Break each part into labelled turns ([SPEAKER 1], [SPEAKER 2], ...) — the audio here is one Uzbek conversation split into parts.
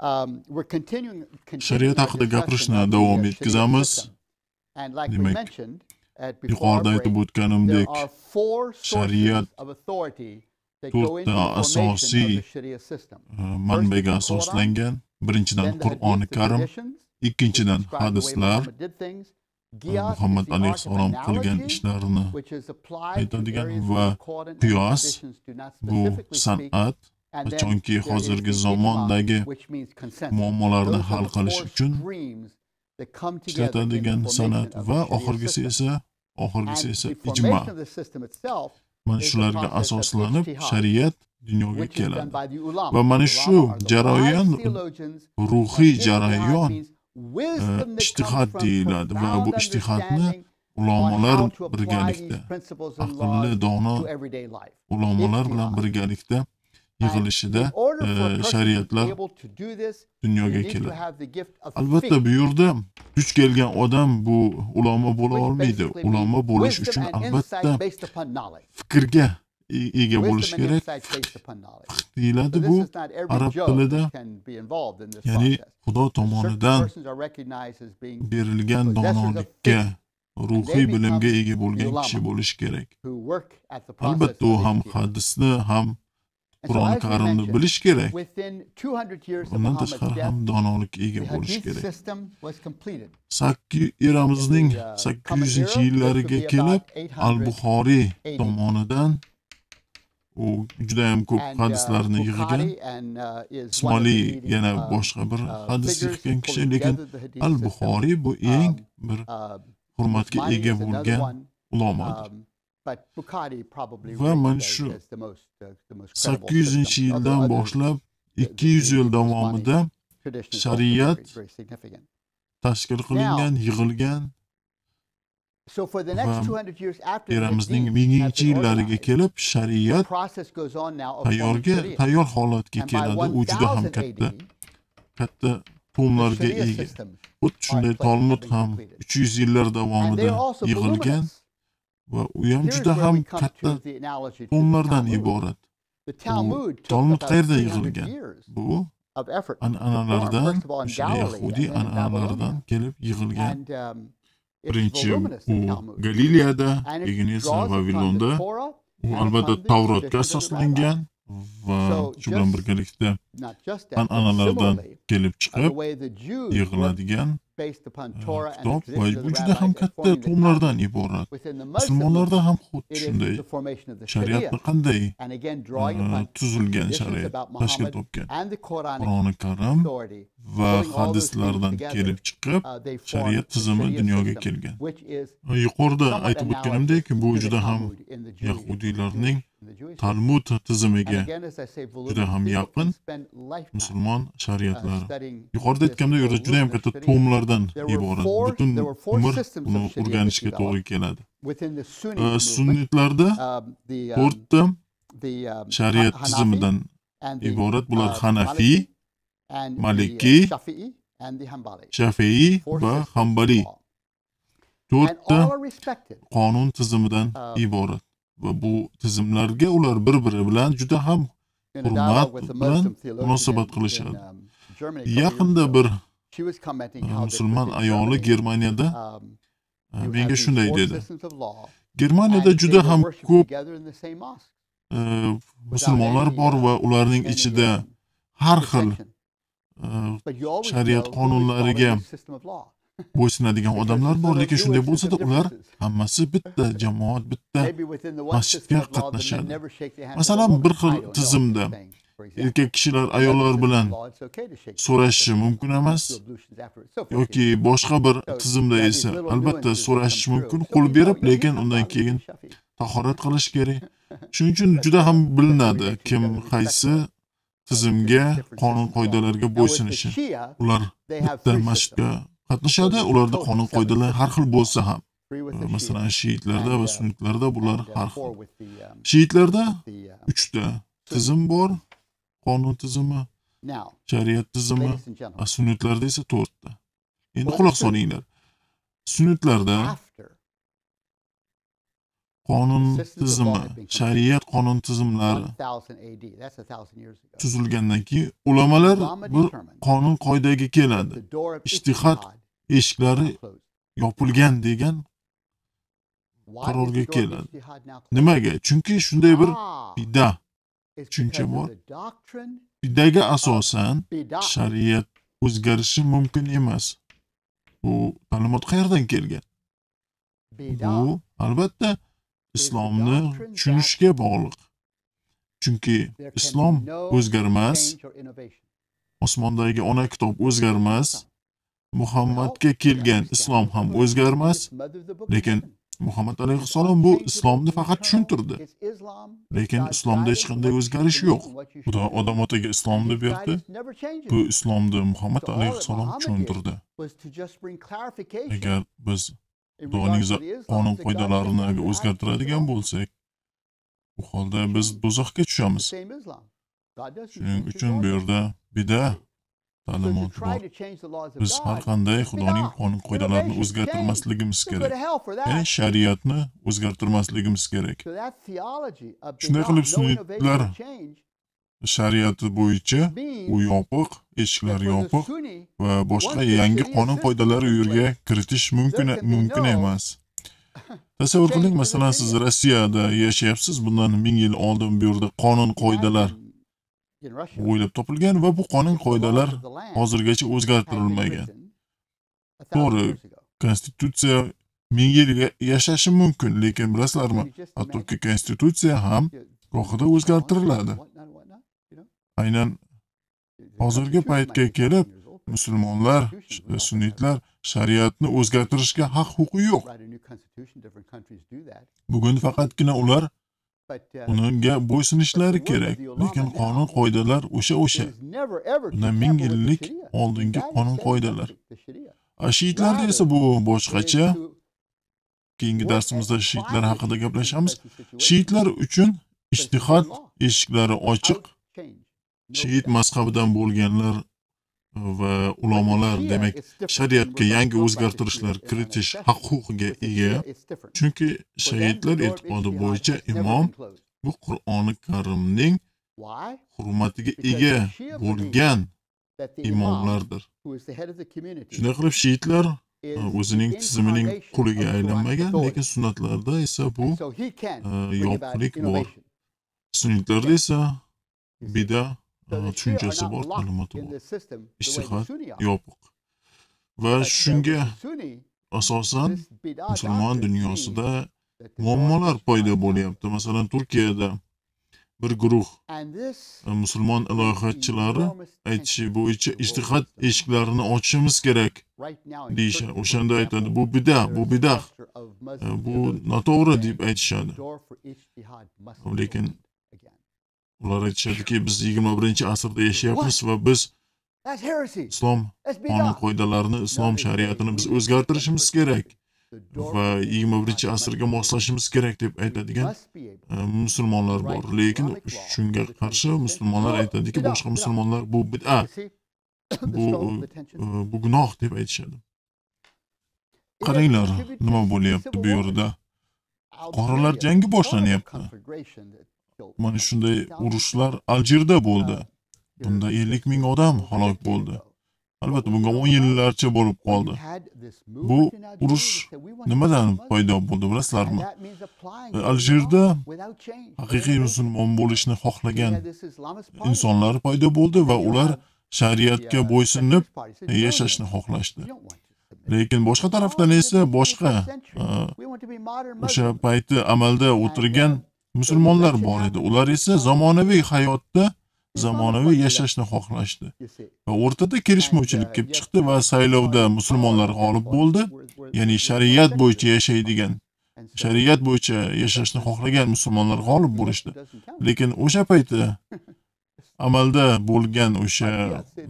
[SPEAKER 1] Um, shariat haqida gapirishni davom etkazamiz demak yuqorida aytib o'tganimdek shariat to'rtta asosiy manbaga
[SPEAKER 2] asoslangan birinchidan qur'oni karim ikkinchidan hadislar
[SPEAKER 1] muhammad alayhissalom qilgan ishlarini aytadigan va qiyos bu san'at chunki hozirgi zamondagi muammolarni hal qilish uchun ishlatadigan san'at va oxirgisi esa oxirgisi esa ijmo
[SPEAKER 2] mana shularga asoslanib shariat dunyoga keladi va mana shu jarayon ruhiy jarayon ishtihat deyiladi va bu ishtihatni ulamolar birgalikda aqlli dono ulamolar bilan birgalikda yığılışı da e, şəriətlər
[SPEAKER 1] dünyaya gəlir. Əlbəttə buyurdu,
[SPEAKER 2] güc gelgen adam bu ulama bola olmaydı. Ulama boluş üçün əlbəttə fikirə ega bo'lish kerak
[SPEAKER 1] deyiladi bu Arap tilida ya'ni xudo tomonidan berilgan donolikka ruhiy bilimga ega bulgen kishi buluş gerek. albatta o ham
[SPEAKER 2] hadisni ham qur'oni karimni bilish kerak
[SPEAKER 1] undan tashqari ham donolikka ega bo'lish kerak
[SPEAKER 2] eramizning sakkiz yuzinchi yillariga kelib al buxoriy tomonidan u juda ham ko'p hadislarni yig'gan ismoliy yana boshqa bir uh, hadis yig'gan kishi lekin al buxoriy bu eng um, bir uh, hurmatga ega bo'lgan ulamodir
[SPEAKER 1] um, va mana shu sakkiz yuz yildan
[SPEAKER 2] boshlab ikki yuz yil davomida shariat tashkil qilingan yig'ilgan
[SPEAKER 1] eramizning minginchi yillariga
[SPEAKER 2] kelib shariat
[SPEAKER 1] tayyorga tayyor holatga keladi u juda ham katta
[SPEAKER 2] katta to'mlarga ega xuddi shunday tolmud ham uch yuz yillar davomida yig'ilgan Ve u ham juda ham katta to'nlardan iborat bu tolmud qayerda yig'ilgan bu an'analardan o'sha yahudiy an'analardan kelib yig'ilgan
[SPEAKER 1] birinchi u galileyada keyin esa vavilonda u albatta tavrotga
[SPEAKER 2] asoslangan
[SPEAKER 1] va shu bilan birgalikda an'analardan kelib çıkıp yig'iladigan kitob boyagi juda ham katta to'mlardan iborat musulmonlarda ham xuddi shunday shariatni qanday tuzilgan shariat tashkil topgan Qur'on
[SPEAKER 2] karim va hadislardan kelib chiqib shariat tizimi dunyoga kelgan yuqorida aytib o'tganimdek bu juda ham yahudiylarning Talmud tizimiga juda ham yaqin musulmon shariatlari yuqorida aytganimdek juda ham katta tomlardan iborat butun umr buni o'rganishga to'g'ri keladi sunnitlarda
[SPEAKER 1] to'rtta shariat tizimidan iborat bular hanafiy malikiy shafiiy va
[SPEAKER 2] hambaliy to'rtta qonun tizimidan iborat va bu tizimlarga um, ular bir biri bilan juda ham
[SPEAKER 1] hurmat bilan
[SPEAKER 2] munosabat qilishadi
[SPEAKER 1] yaqinda bir musulmon ayoli germaniyada
[SPEAKER 2] menga shunday dedi germaniyada juda ham ko'p musulmonlar bor va ularning ichida har xil shariat e, qonunlariga bo'ysunadigan odamlar bor lekin shunday bo'lsada ular hammasi bitta jamoat bitta masjidga qatnashadi masalan bir xil tizimda erkak kishilar ayollar bilan so'rashishi mumkin emas yoki boshqa bir tizimda esa albatta so'rashish mumkin qo'l berib lekin undan keyin tahorat qilish kerak shuning uchun juda ham bilinadi kim qaysi tizimga qonun qoidalarga bo'ysunishi ular bitta masjidga qatnashadi ularda qonun qoidalar har xil bozsa ham ee, Mesela shiitlarda ve sunnitlarda bunlar her xil shiitlarda uchta tizim var qonun tizimi shariat tizimi sunnitlarda ise to'rtta endi quloq solinglar sunnitlarda qonun tizimi shariat qonun tizimlari tuzilgandan keyin ulamolar bir qonun qoidaga keladi ishtihat eshiklari yopilgan degan qarorga keladi nimaga chunki shunday bir ah! bida tushuncha bor bidaga asosan shariat o'zgarishi mumkin emas bu ma'lumot qayerdan kelgan bu albatta islomni tushunishga bog'liq chunki islom o'zgarmas osmondagi ona kitob o'zgarmas muhammadga kelgan islom ham o'zgarmas lekin muhammad alayhissalom bu islomni faqat tushuntirdi lekin islomda hech qanday o'zgarish yo'q xudo odam otaga islomni berdi
[SPEAKER 1] bu islomni muhammad alayhissalom tushuntirdi agar
[SPEAKER 2] biz xudoning e, qonun qoidalarini o'zgartiradigan bo'lsak bu holda biz do'zaxga tushamiz
[SPEAKER 1] shuning uchun bu yerda
[SPEAKER 2] bida ta'limot bor biz har qanday xudoning qonun qoidalarini o'zgartirmasligimiz kerak ya'ni shariatni o'zgartirmasligimiz kerak shunday qilib sunnatlar shariati bo'yicha u yopiq, eshiklar yopiq va boshqa yangi qonun qoidalari u yerga kiritish mumkin mumkin emas. Tasavvur qiling, masalan, siz Rossiyada yashayapsiz, bundan 1000 yil oldin bu yerda qonun qoidalar o'ylab topilgan va bu qonun qoidalar hozirgacha o'zgartirilmagan. To'g'ri, konstitutsiya ming yil yashashi mumkin, lekin bilasizlarmi, hattoki konstitutsiya ham gohida o'zgartiriladi. Aynan hozirgi paytga kelib musulmonlar, e, sunnitlar shariatni o'zgartirishga haq huquqi yo'q. Bugun faqatgina ular
[SPEAKER 1] unga bo'ysunishlari kerak, lekin qonun
[SPEAKER 2] qoidalar o'sha o'sha. Bundan ming yillik oldingi qonun qoidalar. Shiitlarda esa bu boshqacha. Keyingi darsimizda shiitlar haqida gaplashamiz. Shiitlar uchun ishtihod eshiklari ochiq. shiit mazhabidan bo'lganlar e, va ulamolar demak shariatga yangi o'zgartirishlar kiritish huquqiga ega chunki shahidlar e'tiqodi bo'yicha imom bu qur'oni karimning hurmatiga ega bo'lgan
[SPEAKER 1] imomlardir shunday
[SPEAKER 2] qilib shiitlar e,
[SPEAKER 1] o'zining tizimining
[SPEAKER 2] quliga aylanmagan lekin sunnatlarda esa bu
[SPEAKER 1] e, yopiqlik bor
[SPEAKER 2] sunnitlarda esa bida tushunchasi bor ta'limoti
[SPEAKER 1] bor yopiq
[SPEAKER 2] va shunga asosan musulmon dunyosida muammolar paydo bo'lyapti masalan turkiyada bir guruh e, musulmon ilohiyatchilari aytishi bo'yicha ishtihat eshiklarini ochishimiz kerak deyishadi o'shanda aytadi bu bida bu bidah bu noto'g'ri deb aytishadi lekin ular aytishadiki biz yigirma birinchi asrda yashayapmiz va biz
[SPEAKER 1] islom qonun
[SPEAKER 2] qoidalarini islom shariatini biz o'zgartirishimiz kerak va yigirma birinchi asrga moslashimiz kerak deb aytadigan e, musulmonlar bor lekin shunga qarshi musulmonlar aytadiki boshqa musulmonlar bu bida bu e, bu gunoh deb aytishadi qaranglar nima bo'lyapti bu yerda
[SPEAKER 1] qoralar jangi boshlanyapti
[SPEAKER 2] Mana shunday urushlar Aljirda bo'ldi. Bunda 50 ming odam halok bo'ldi. Albatta bunga 10 yillarcha bo'lib qoldi. Bu urush nimadan paydo bo'ldi bilasizlarmi? E, Aljirda haqiqiy musulmon bo'lishni xohlagan insonlar paydo bo'ldi va ular shariatga bo'ysunib e, yashashni xohlashdi. Lekin boshqa tarafdan esa boshqa e, o'sha payti amalda o'tirgan musulmonlar bor edi. Ular esa zamonaviy hayotda zamonaviy yashashni xohlashdi. Va o'rtada kelishmovchilik kelib chiqdi va saylovda musulmonlar g'olib bo'ldi, ya'ni shariat bo'yicha yashaydigan shariat bo'yicha yashashni xohlagan musulmonlar g'olib bo'lishdi. Lekin o'sha payti amalda bo'lgan o'sha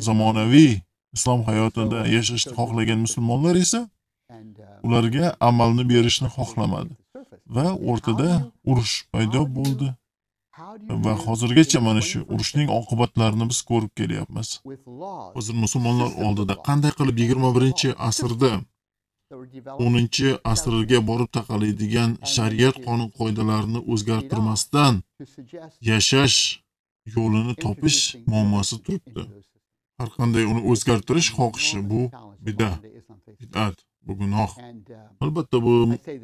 [SPEAKER 2] zamonaviy islom hayotida yashashni xohlagan musulmonlar esa uh, ularga amalni berishni xohlamadi. va o'rtada urush paydo bo'ldi va hozirgacha mana shu urushning oqibatlarini biz ko'rib kelyapmiz hozir musulmonlar oldida qanday qilib 21 asrda 10 asrga borib taqaladigan shariat qonun qoidalarini o'zgartirmasdan yashash yo'lini topish muammosi turibdi har qanday uni o'zgartirish xohishi bu bida bid'at bu gunoh uh, albatta bu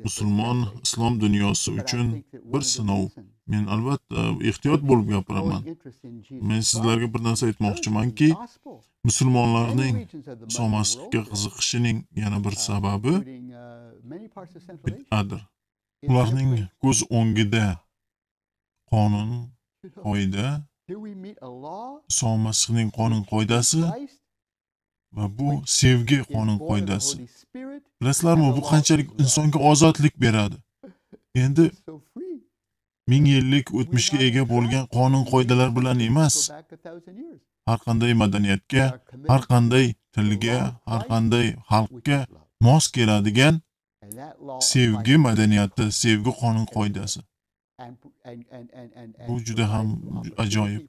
[SPEAKER 2] musulmon islom dunyosi uchun bir sinov men albatta ehtiyot bo'lib gapiraman men sizlarga bir narsa aytmoqchimanki musulmonlarning masihga qiziqishining yana bir uh, sababi uh, bidadir ularning ko'z o'ngida qonun qoida masihning qonun qoidasi va bu sevgi qonun qoidasi Bilasizlarmi, bu qanchalik insonga ozodlik beradi? Endi 1000 yillik o'tmishga ega bo'lgan qonun-qoidalar bilan emas, har qanday madaniyatga, har qanday tilga, har qanday xalqqa mos keladigan sevgi madaniyati, sevgi qonun-qoidasi.
[SPEAKER 1] Bu juda ham ajoyib.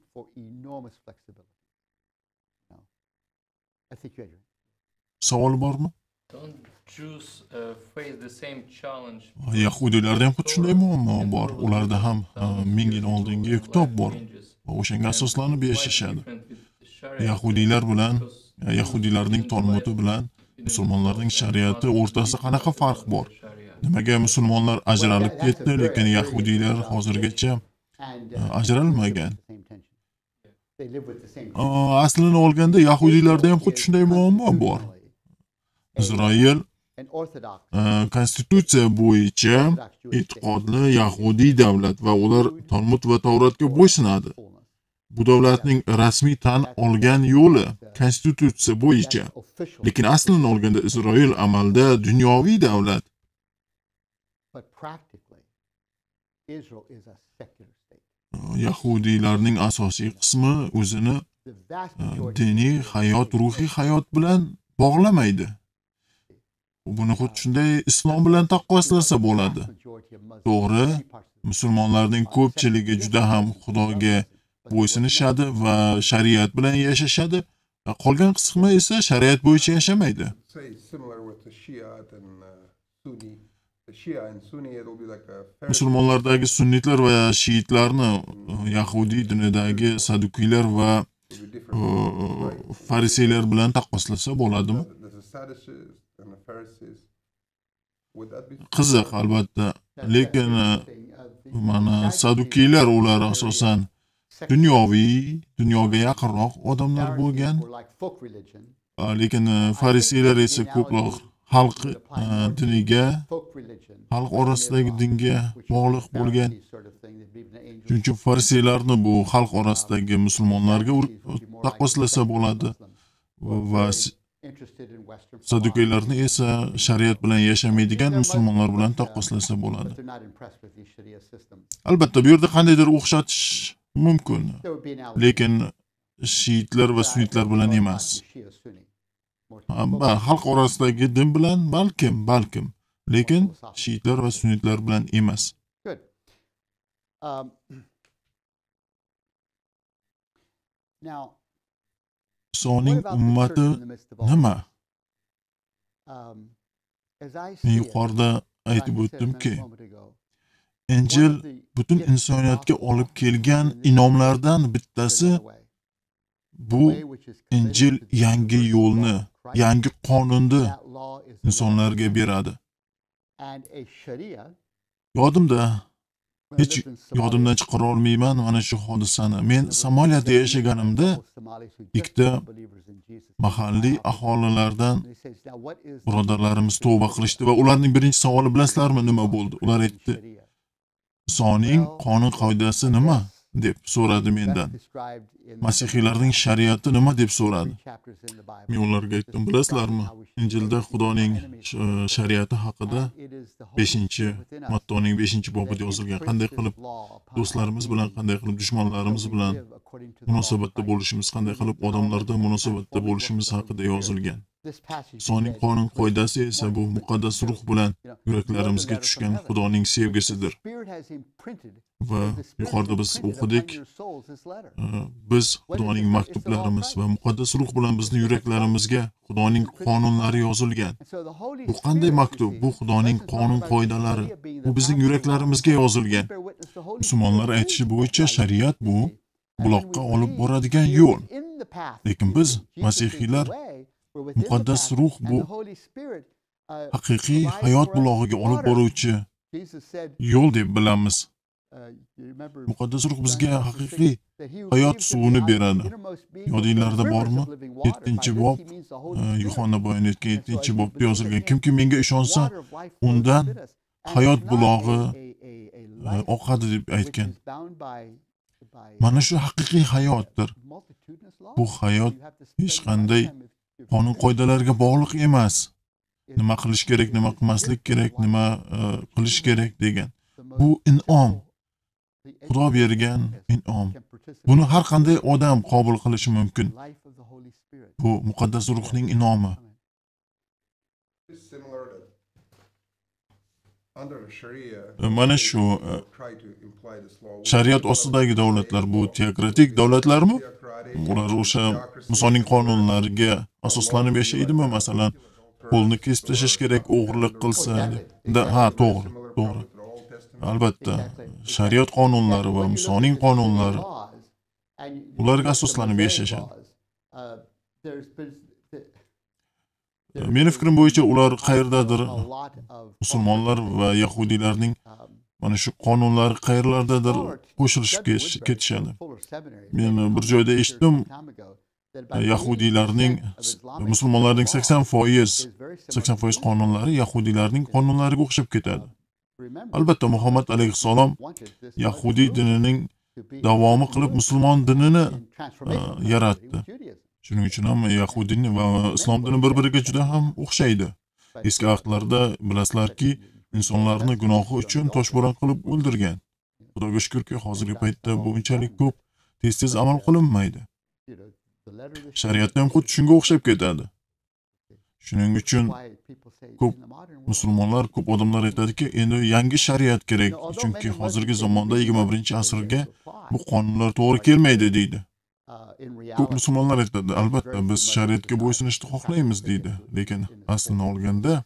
[SPEAKER 2] Savol bormi? Uh, yahudiylarda uh, ham xuddi shunday muammo bor ularda ham ming yil oldingi kitob bor va o'shanga asoslanib yashashadi yahudiylar bilan yahudiylarning tolmuti bilan musulmonlarning shariati o'rtasida qanaqa farq bor nimaga musulmonlar ajralib ketdi lekin yahudiylar hozirgacha
[SPEAKER 1] ajralmagan
[SPEAKER 2] aslini olganda yahudiylarda ham xuddi shunday muammo bor Izroil
[SPEAKER 1] e,
[SPEAKER 2] konstitutsiya bo'yicha e'tiqodli yahudiy davlat va ular Talmud va Tavratga bo'ysunadi. Bu davlatning rasmiy tan olgan yo'li konstitutsiya bo'yicha. Lekin aslini olganda isroil amalda dunyoviy davlat. E, yahudiylarning asosiy qismi o'zini e, diniy hayot, ruhiy hayot bilan bog'lamaydi. Buni xuddi shunday islom bilan taqqoslasa bo'ladi. To'g'ri, musulmonlarning ko'pchiligi juda ham Xudoga bo'ysinishadi va shariat bilan yashashadi, e, qolgan qismi esa shariat bo'yicha yashamaydi. musulmonlardagi sunnitlar va shiitlarni e, yahudiy dinidagi sadukiylar va e, fariseylar bilan taqqoslasa bo'ladimi qiziq albatta lekin uh, uh, mana sadukiylar ular asosan dunyoviy dunyoga yaqinroq odamlar bo'lgan uh, lekin farisiylar esa ko'proq xalq diniga xalq orasidagi dinga bog'liq bo'lgan shuning uchun farisiylarni bu xalq orasidagi musulmonlarga taqqoslasa bo'ladi va Saduqiylarni esa shariat bilan yashamaydigan musulmonlar bilan taqqoslasa bo'ladi. Albatta, bu yerda qandaydir o'xshatish mumkin, lekin shiitlar va sunnitlar bilan emas. Xalq orasidagi din bilan balkim, balkim, lekin shiitlar va sunnitlar bilan emas.
[SPEAKER 1] Um, now
[SPEAKER 2] Sonin ummati nima
[SPEAKER 1] men yuqorida aytib o'tdimki
[SPEAKER 2] injil butun insoniyatga olib kelgan inomlardan bittasi bu injil yangi yo'lni yangi qonunni insonlarga beradi yodimda hech yodimdan chiqara olmayman mana shu hodisani men somaliyada yashaganimda ikkita mahalliy aholilardan birodarlarimiz tavba qilishdi va ularning birinchi savoli bilasizlarmi nima bo'ldi ular aytdi isoning qonun qoidasi nima deb so'radi mendan masihiylarning shariati nima deb so'radi men ularga aytdim bilasizlarmi injilda xudoning uh, shariati haqida beshinchi mattoning beshinchi bobida yozilgan qanday qilib do'stlarimiz bilan qanday qilib dushmanlarimiz bilan munosabatda bo'lishimiz qanday qilib odamlarda munosabatda bo'lishimiz haqida yozilgan Soning qonun qoidasi esa bu muqaddas ruh bilan yuraklarimizga tushgan Xudoning sevgisidir. Va yuqorida biz o'qidik. E, biz Xudoning maktublarimiz va muqaddas ruh bilan bizning yuraklarimizga Xudoning qonunlari yozilgan. Bu qanday maktub? Bu Xudoning qonun qoidalari. Bu bizning yuraklarimizga yozilgan. Musulmonlar aytishi bo'yicha shariat bu buloqqa olib boradigan yo'l lekin biz masihiylar muqaddas ruh bu uh,
[SPEAKER 1] haqiqiy hayot
[SPEAKER 2] bulog'iga olib boruvchi yo'l deb bilamiz uh, muqaddas ruh bizga haqiqiy hayot suvini beradi yodinglarda bormi yettinchi bob yuhanna boyan 7 yettinchi bobda yozilgan kimki menga ishonsa undan hayot bulog'i uh, oqadi deb aytgan mana shu haqiqiy hayotdir bu hayot hech qanday qonun qoidalarga bog'liq emas nima qilish kerak nima qilmaslik kerak nima e, qilish kerak degan bu inom xudo bergan inom buni har qanday odam qabul qilishi mumkin bu muqaddas ruhning inomi mana shu uh, shariat ostidagi davlatlar bu teokratik davlatlarmi ular o'sha musoning qonunlariga asoslanib yashaydimi masalan qo'lni kesib tashlash kerak o'g'irlik qilsa ha to'g'ri to'g'ri albatta shariat qonunlari va musoning qonunlari ularga asoslanib yashashadi Meni fikrim bo'yicha ular qayerdadir musulmonlar va yahudiylarning mana shu qonunlar qayerlardadir qo'shilishib ketishadi. Men bir joyda eshitdim, yahudiylarning musulmonlarning 80% 80% qonunlari yahudiylarning qonunlariga o'xshab ketadi. Um, Albatta Muhammad alayhisalom yahudiy dinining davomi qilib musulmon dinini uh, yaratdi. shuning uchun ham yahudiy va islom dini bir biriga juda ham o'xshaydi eski ahdlarda bilasizlarki insonlarni gunohi uchun toshbo'ron qilib o'ldirgan xudoga shukurki hozirgi paytda bu unchalik ko'p tez tez amal qilinmaydi shariatda ham xuddi shunga o'xshab ketadi shuning uchun ko'p musulmonlar ko'p odamlar aytadiki endi yangi shariat kerak chunki hozirgi zamonda yigirma birinchi asrga bu qonunlar to'g'ri kelmaydi deydi musulmonlar aytadi, albatta biz shariatga bo'ysunishni xohlaymiz deydi, lekin aslini olganda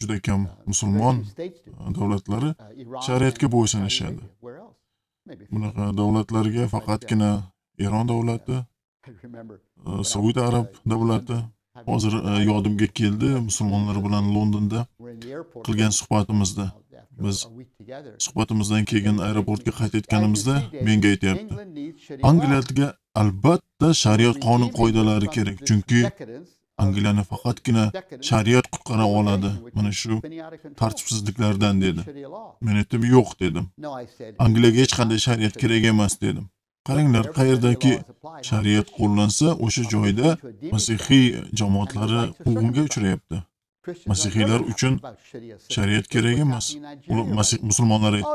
[SPEAKER 2] juda kam uh, musulmon
[SPEAKER 1] uh,
[SPEAKER 2] davlatlari uh, shariatga bo'ysunishadi. Bunaqa davlatlarga faqatgina Eron davlati, Saudiya arab davlati hozir yodimga keldi musulmonlar bilan Londonda qilgan suhbatimizda biz suhbatimizdan keyin aeroportga qaytayotganimizda menga aytyapti angliyaga albatta shariat qonun qoidalari kerak chunki angliyani faqatgina shariat qutqara oladi mana shu tartibsizliklardan dedi men aytdim yo'q dedim angliyaga hech qanday shariat kerak emas dedim qaranglar qayerdaki shariat qo'llansa o'sha joyda masihiy jamoatlari quvg'inga uchrayapti masihiylar uchun shariat kerak emas masih musulmonlar aytdi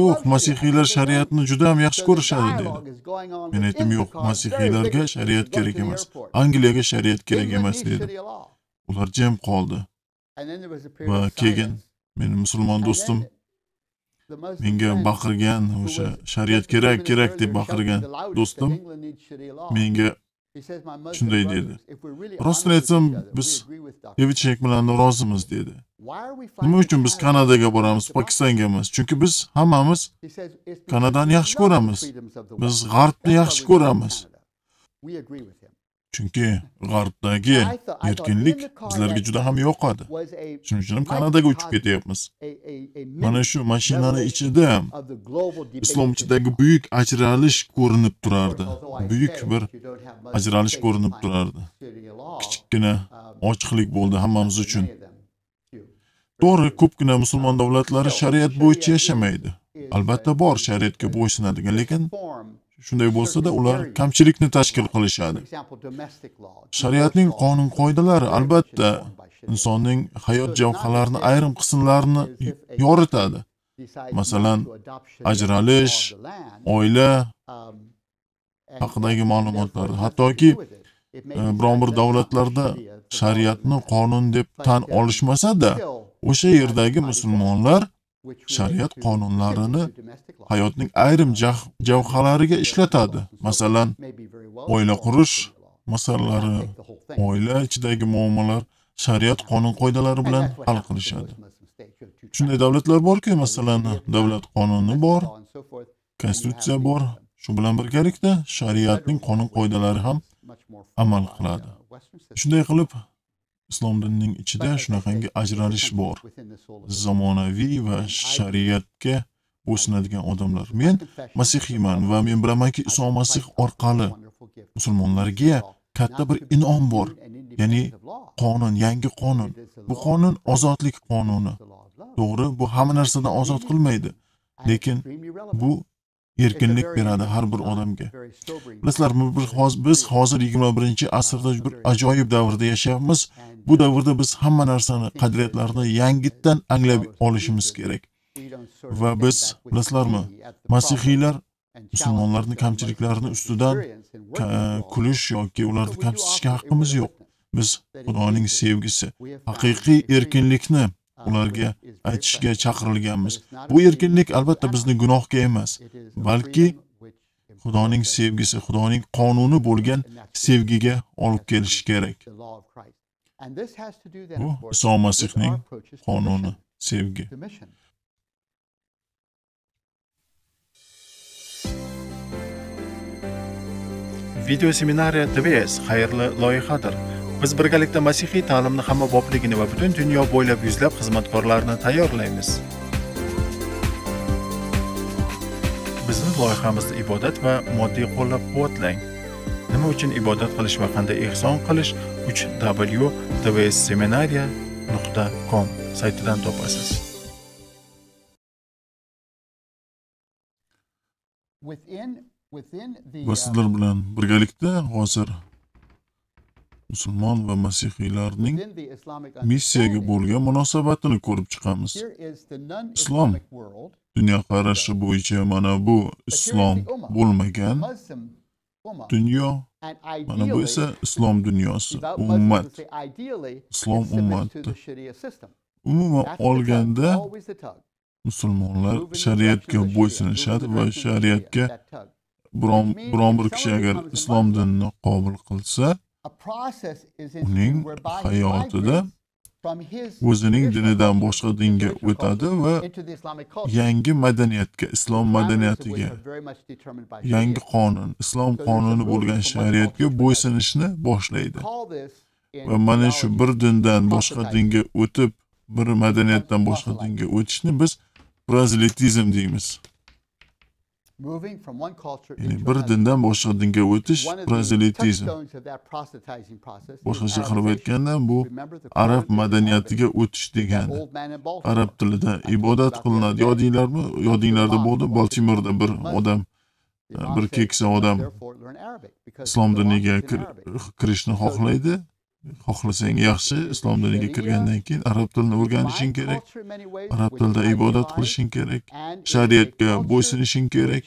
[SPEAKER 2] yo'q masihiylar shariatni juda ham yaxshi ko'rishadi dedi men aytdim yo'q masihiylarga shariat kerak emas angliyaga shariat kerak emas dedi ular jim qoldi
[SPEAKER 1] va keyin
[SPEAKER 2] meni musulmon do'stim
[SPEAKER 1] menga baqirgan o'sha shariat kerak kerak deb baqirgan do'stim menga
[SPEAKER 2] shunday dedi rostini biz, biz yevichekmilan rozimiz dedi nima uchun biz kanadaga boramiz pokistonga emas chunki biz hammamiz kanadani yaxshi ko'ramiz biz g'arbni yaxshi ko'ramiz Chunki g'arbdagi erkinlik bizlarga juda ham yoqadi. Shuning uchun ham Kanadaga uchib ketyapmiz. Mana shu mashinani ichida islomchidagi buyuk ajralish ko'rinib turardi. Buyuk bir ajralish ko'rinib turardi. Kichikkina um, ochiqlik bo'ldi hammamiz uchun. To'g'ri, ko'pgina musulmon davlatlari shariat bo'yicha yashamaydi. Albatta bor shariatga bo'ysunadigan, lekin Shunday bo'lsa-da, ular kamchilikni tashkil qilishadi. Shariatning qonun qoidalari albatta insonning hayot javhalarini ayrim qismlarini yoritadi. Masalan, ajralish, oila um, haqidagi ma'lumotlar, hattoki e, biron bir davlatlarda shariatni qonun deb tan olishmasa-da, o'sha yerdagi musulmonlar shariat qonunlarini hayotning ayrim javhalariga ishlatadi. Masalan, oila qurish masalalari, oila ichidagi muammolar shariat qonun qoidalari bilan hal qilishadi. Shunday davlatlar borki, masalan, davlat qonuni bor, konstitutsiya bor, shu bilan birgalikda shariatning qonun qoidalari ham amal qiladi. Shunday qilib, islomdinning ichida shunaqangi ajralish bor zamonaviy va shariatga bo'ysunadigan odamlar men masihiyman va men bilamanki iso masih orqali musulmonlarga katta bir inom bor ya'ni qonun yangi qonun bu qonun ozodlik qonuni to'g'ri bu hamma narsadan ozod qilmaydi lekin bu erkinlik beradi har bir odamga bilasizlar biz hozir yigirma birinchi asrda bir ajoyib davrda yashayapmiz bu davrda biz hamma narsani qadriyatlarni yangitdan anglab olishimiz kerak va biz bilasizlarmi masihiylar musulmonlarni kamchiliklarini ustidan e, kulish yoki ularni kamsitishga haqqimiz yo'q biz xudoning sevgisi haqiqiy erkinlikni ularga aytishga chaqirilganmiz. Bu erkinlik albatta bizni gunohga emas, balki Xudoning sevgisi, Xudoning qonuni bo'lgan sevgiga olib kelishi kerak.
[SPEAKER 1] Bu Iso Masihning qonuni,
[SPEAKER 2] sevgi. Video seminariya TVS xayrli loyihadir. biz birgalikda masihiy ta'limni hamma bobligini va butun dunyo bo'ylab yuzlab xizmatkorlarni tayyorlaymiz bizni loyihamizni ibodat va moddiy qo'llab quvvatlang nima uchun ibodat qilish va qanday ehson qilish 3 w nuqta com saytidan topasiz va sizlar bilan birgalikda hozir musulmon va masihiylarning missiyaga bo'lgan munosabatini ko'rib chiqamiz islom dunyoqarashi bo'yicha mana bu islom bo'lmagan
[SPEAKER 1] dunyo mana bu esa islom dunyosi ummat islom ummati umuman olganda
[SPEAKER 2] musulmonlar shariatga bo'ysunishadi va shariatga biron bir kishi agar islom dinini qabul qilsa
[SPEAKER 1] uning hayotida
[SPEAKER 2] o'zining dinidan boshqa dinga o'tadi va yangi madaniyatga islom madaniyatiga yangi qonun islom qonuni bo'lgan shariatga bo'ysunishni boshlaydi va mana shu bir dindan boshqa dinga o'tib bir madaniyatdan boshqa dinga o'tishni biz prozelitizm deymiz
[SPEAKER 1] ya'ni bir dindan boshqa dinga o'tish prozelitizm boshqacha qilib aytganda bu arab
[SPEAKER 2] madaniyatiga o'tish degani arab tilida ibodat qilinadi yodinglarmi yodinglarda bo'ldi baltimorda bir odam bir keksa odam islom diniga kirishni xohlaydi xohlasang yaxshi islom diniga kirgandan keyin arab tilini o'rganishing kerak arab tilida ibodat qilishing kerak shariatga bo'ysunishing kerak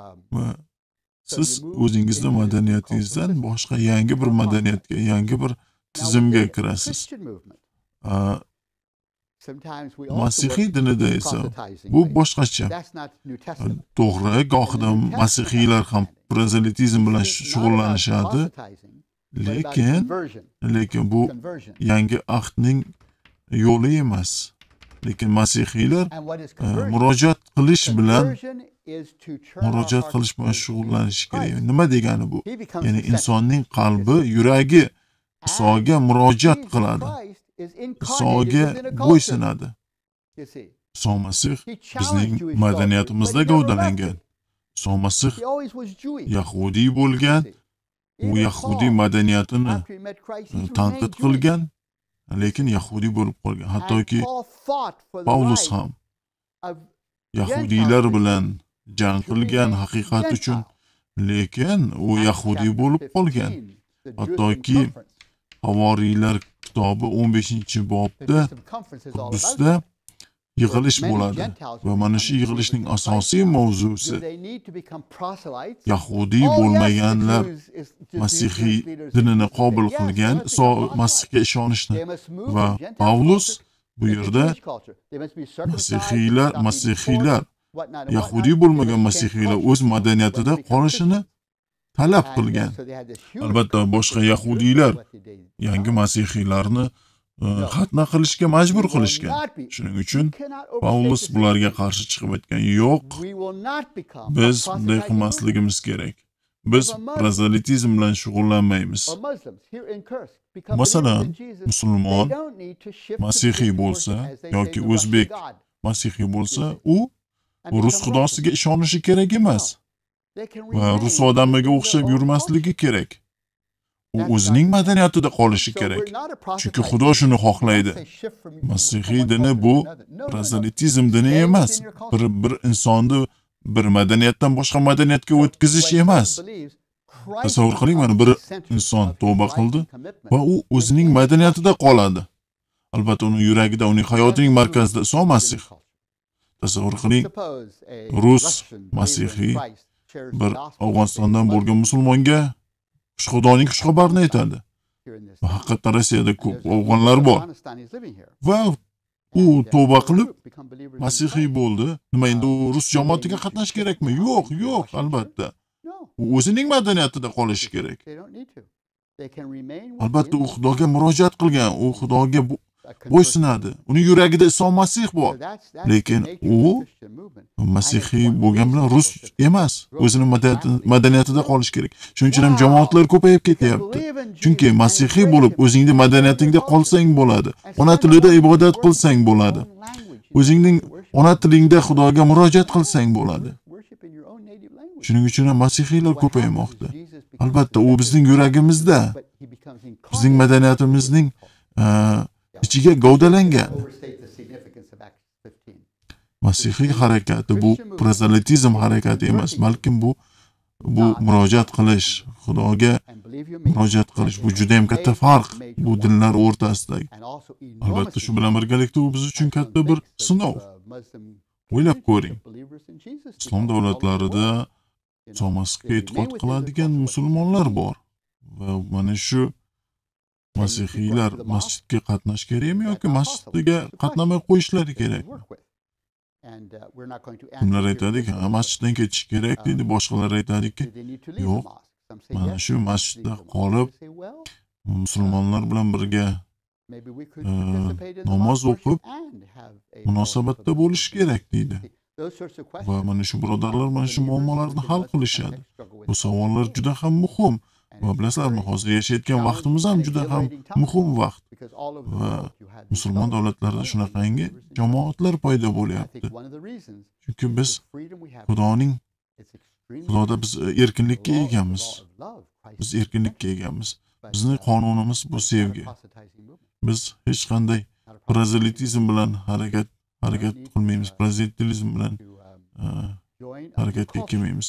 [SPEAKER 2] um, va siz o'zingizni madaniyatingizdan boshqa yangi bir madaniyatga yangi bir tizimga kirasiz
[SPEAKER 1] masihiy dinida esa bu boshqacha
[SPEAKER 2] to'g'ri gohida masihiylar ham prozelitizm bilan shug'ullanishadi lekin lekin bu yangi ahdning yo'li emas lekin masihiylar e, murojaat qilish bilan murojaat qilish bilan shug'ullanishi kerak nima degani bu ya'ni insonning qalbi yuragi isoga murojaat qiladi
[SPEAKER 1] isoga bo'ysunadi iso masih bizning madaniyatimizda gavdalangan Iso Masih yahudiy
[SPEAKER 2] bo'lgan, u yahudiy madaniyatini tanqid qilgan, lekin yahudiy bo'lib qolgan. Hattoki Pavlus ham yahudiylar bilan jang qilgan haqiqat uchun, lekin u yahudiy bo'lib qolgan. Hattoki Havoriylar kitobi 15-bobda qudusda yig'ilish bo'ladi va mana shu yig'ilishning asosiy mavzusi yahudiy bo'lmaganlar masihiy dinini qabul qilgan iso masihga ishonishni va pavlus bu yerda masihiylar masihiylar yahudiy bo'lmagan masihiylar o'z madaniyatida qolishini talab uh, qilgan albatta boshqa yahudiylar yangi masihiylarni xatna qilishga majbur qilishgan shuning uchun paulus bularga qarshi chiqib aytgan yo'q biz bunday qilmasligimiz kerak biz prozalitizm bilan shug'ullanmaymiz masalan musulmon masihiy bo'lsa yoki o'zbek masihiy bo'lsa u rus xudosiga ishonishi kerak emas va rus odamiga o'xshab yurmasligi kerak u o'zining madaniyatida qolishi kerak chunki xudo shuni xohlaydi masihiy dini bu prozelitizm dini emas bir bir insonni bir madaniyatdan boshqa madaniyatga o'tkazish emas tasavvur qiling mana bir inson tavba qildi va u o'zining madaniyatida qoladi albatta uni yuragida uning hayotining markazida iso masih tasavvur qiling rus masihiy bir afg'onistondan bo'lgan musulmonga xudoning xushxabarini aytadi va haqiqatdan rossiyada ko'p o'g'onlar bor va u tovba qilib masihiy bo'ldi nima endi u rus jamoatiga qatnashish kerakmi yo'q yo'q albatta u o'zining madaniyatida qolishi kerak albatta u xudoga murojaat qilgan u xudoga bo'ysunadi uni yuragida iso masih bor lekin u masihiy bo'lgan bilan rus emas o'zini madaniyatida qolishi kerak shuning uchun ham jamoatlar ko'payib ketyapti chunki masihiy bo'lib o'zingni madaniyatingda qolsang bo'ladi ona tilida ibodat qilsang bo'ladi o'zingning ona tilingda xudoga murojaat qilsang bo'ladi shuning uchun ham masihiylar ko'paymoqda albatta u bizning yuragimizda bizning madaniyatimizning ichiga gavdalangan masihiy harakati bu prozalitizm harakati emas balkim bu bu murojaat qilish xudoga murojaat qilish bu juda yam katta farq bu dinlar o'rtasidagi albatta shu bilan birgalikda bu biz uchun katta bir sinov uh, o'ylab ko'ring islom davlatlarida iso masihga e'tiqod qiladigan musulmonlar bor va mana shu masihiylar masjidga qatnash kerakmi yoki masjidga qatnamay qo'yishlari kerakmi uh, kimlar aytadiki masjiddan ketish kerak um, deydi boshqalar aytadiki yo'q mana shu masjidda qolib musulmonlar bilan um, birga
[SPEAKER 1] uh, namoz o'qib
[SPEAKER 2] munosabatda bo'lish kerak deydi va mana shu birodarlar mana shu muammolarni hal qilishadi bu savollar juda ham muhim va bilasizlarmi hozir yashayotgan vaqtimiz ham juda ham muhim vaqt va musulmon davlatlarida shunaqangi jamoatlar paydo bo'lyapti chunki biz xudoning xudoda biz e, erkinlikka egamiz biz erkinlikka egamiz bizni qonunimiz bu sevgi biz hech qanday prozelitizm bilan harakat harakat qilmaymiz prozelitizm uh, bilan um, uh, harakatga kelmaymiz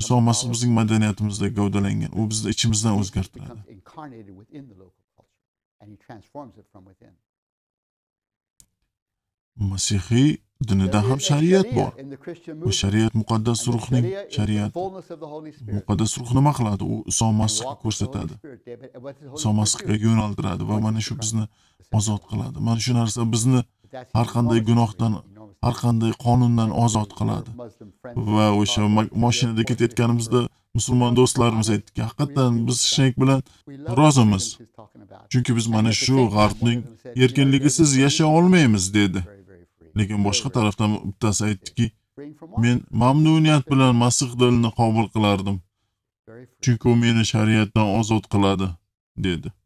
[SPEAKER 2] musolmonsi bizning madaniyatimizda gavdalangan u bizni ichimizdan o'zgartiradi masihiy dinida ham shariat bor bu shariat muqaddas ruhning shariati muqaddas ruh nima qiladi u iso masihni ko'rsatadi iso masihga yo'naltiradi va mana shu bizni ozod qiladi mana shu narsa bizni har qanday gunohdan har qanday qonundan ozod qiladi va o'sha mashinada ketayotganimizda musulmon do'stlarimiz aytdiki haqiqatdan biz shnek bilan rozimiz chunki biz mana shu g'arbning erkinligisiz yashay olmaymiz dedi lekin boshqa tarafdan bittasi aytdiki men mamnuniyat bilan masih dilini qabul qilardim chunki u meni shariatdan ozod qiladi dedi